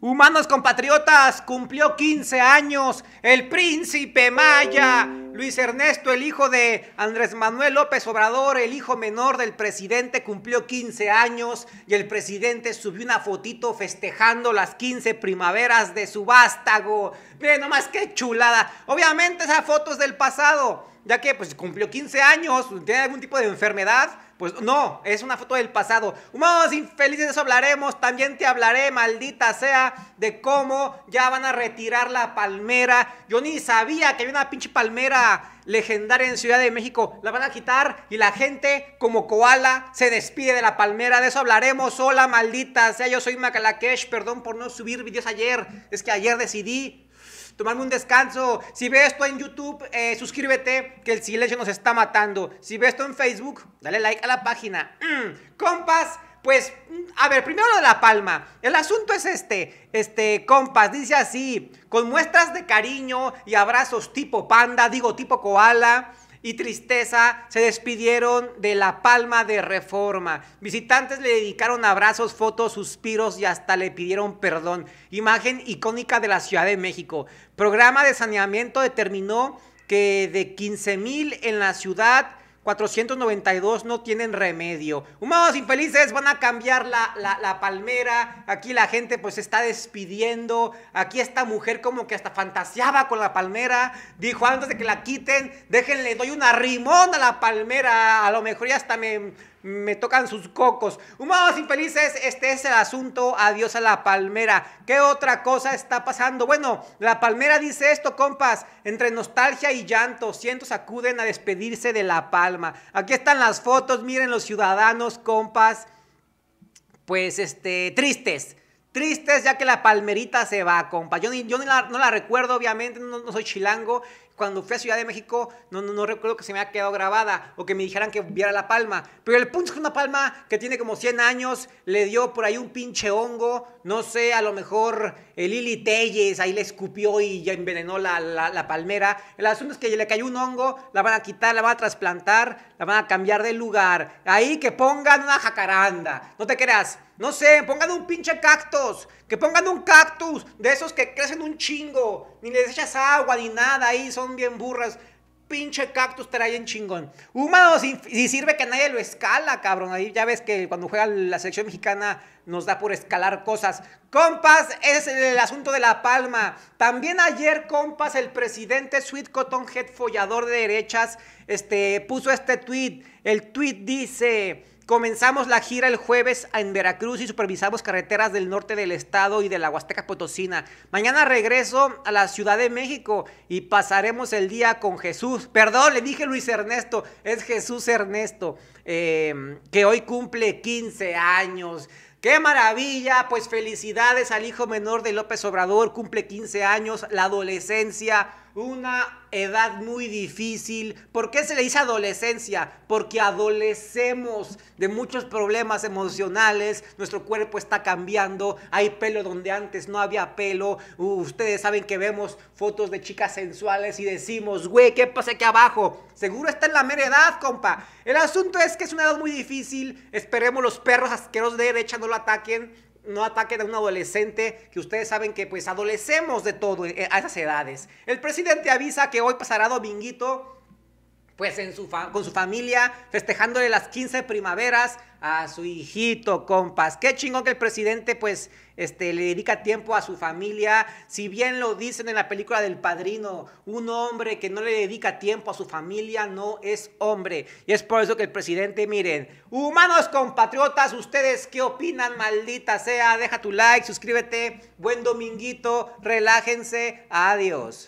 Humanos compatriotas, cumplió 15 años el príncipe Maya, Luis Ernesto, el hijo de Andrés Manuel López Obrador, el hijo menor del presidente, cumplió 15 años y el presidente subió una fotito festejando las 15 primaveras de su vástago. Miren nomás qué chulada. Obviamente esa foto es del pasado, ya que pues cumplió 15 años, tiene algún tipo de enfermedad pues no, es una foto del pasado. Humanos infelices, de eso hablaremos. También te hablaré, maldita sea, de cómo ya van a retirar la palmera. Yo ni sabía que había una pinche palmera legendaria en Ciudad de México. La van a quitar y la gente, como koala, se despide de la palmera. De eso hablaremos. Hola, maldita sea. Yo soy Macalakesh. Perdón por no subir videos ayer. Es que ayer decidí tomarme un descanso. Si ves esto en YouTube, eh, suscríbete, que el silencio nos está matando. Si ves esto en Facebook, dale like a la página. Mm, compas, pues, mm, a ver, primero lo de La Palma. El asunto es este, este, compas, dice así, con muestras de cariño y abrazos tipo panda, digo tipo koala y tristeza se despidieron de la palma de reforma. Visitantes le dedicaron abrazos, fotos, suspiros y hasta le pidieron perdón. Imagen icónica de la Ciudad de México. Programa de saneamiento determinó que de 15 mil en la ciudad 492 no tienen remedio. Humanos infelices, van a cambiar la, palmera. Aquí la gente pues está despidiendo. Aquí esta mujer como que hasta fantaseaba con la palmera. Dijo antes de que la quiten, déjenle, doy una rimón a la palmera. A lo mejor ya hasta me, me tocan sus cocos. Humanos infelices, este es el asunto. Adiós a la palmera. ¿Qué otra cosa está pasando? Bueno, la palmera dice esto, compas. Entre nostalgia y llanto, cientos acuden a despedirse de La Palma. Aquí están las fotos, miren los ciudadanos, compas. Pues este, tristes Tristes ya que la palmerita se va, compa. Yo, no la recuerdo, obviamente, no, soy chilango. Cuando fui a Ciudad de México, no, no, no, recuerdo que se me haya quedado grabada o que me dijeran que viera la palma. Pero el punto es que una palma que tiene como 100 años le dio por ahí un pinche hongo. No sé, a lo mejor el eh, Lili Telles ahí le escupió y ya envenenó la, la palmera. El asunto es que le cayó un hongo, la van a quitar, la van a trasplantar, la van a cambiar de lugar. Ahí que pongan una jacaranda. No te creas no sé, pongan un pinche cactus. Que pongan un cactus de esos que crecen un chingo. Ni les echas agua ni nada ahí, son bien burras. Pinche cactus traen chingón. Húmedo, si, sirve que nadie lo escala, cabrón. Ahí ya ves que cuando juega la selección mexicana nos da por escalar cosas. Compas, es el asunto de la palma. También ayer, compas, el presidente Sweet Cotton Head, follador de derechas, este, puso este tweet. El tweet dice. Comenzamos la gira el jueves en Veracruz y supervisamos carreteras del norte del estado y de la Huasteca Potosina. Mañana regreso a la Ciudad de México y pasaremos el día con Jesús. Perdón, le dije Luis Ernesto, es Jesús Ernesto, em, que hoy cumple 15 años. ¡Qué maravilla! Pues felicidades al hijo menor de López Obrador, cumple 15 años, la adolescencia una edad muy difícil. ¿Por qué se le dice adolescencia? Porque adolecemos de muchos problemas emocionales, nuestro cuerpo está cambiando, hay pelo donde antes no había pelo. ustedes saben que vemos fotos de chicas sensuales y decimos, güey, ¿qué pasa aquí abajo? Seguro está en la mera edad, compa. El asunto es que es una edad muy difícil, esperemos los perros asquerosos de derecha no lo ataquen no ataquen a un adolescente que ustedes saben que pues adolecemos de todo eh, a esas edades. El presidente avisa que hoy pasará dominguito pues en su con su familia, festejándole las 15 primaveras a su hijito, compas. Qué chingón que el presidente, pues, este, le dedica tiempo a su familia. Si bien lo dicen en la película del padrino, un hombre que no le dedica tiempo a su familia no es hombre. Y es por eso que el presidente, miren, humanos compatriotas, ¿ustedes qué opinan, maldita sea? Deja tu like, suscríbete, buen dominguito, relájense, adiós.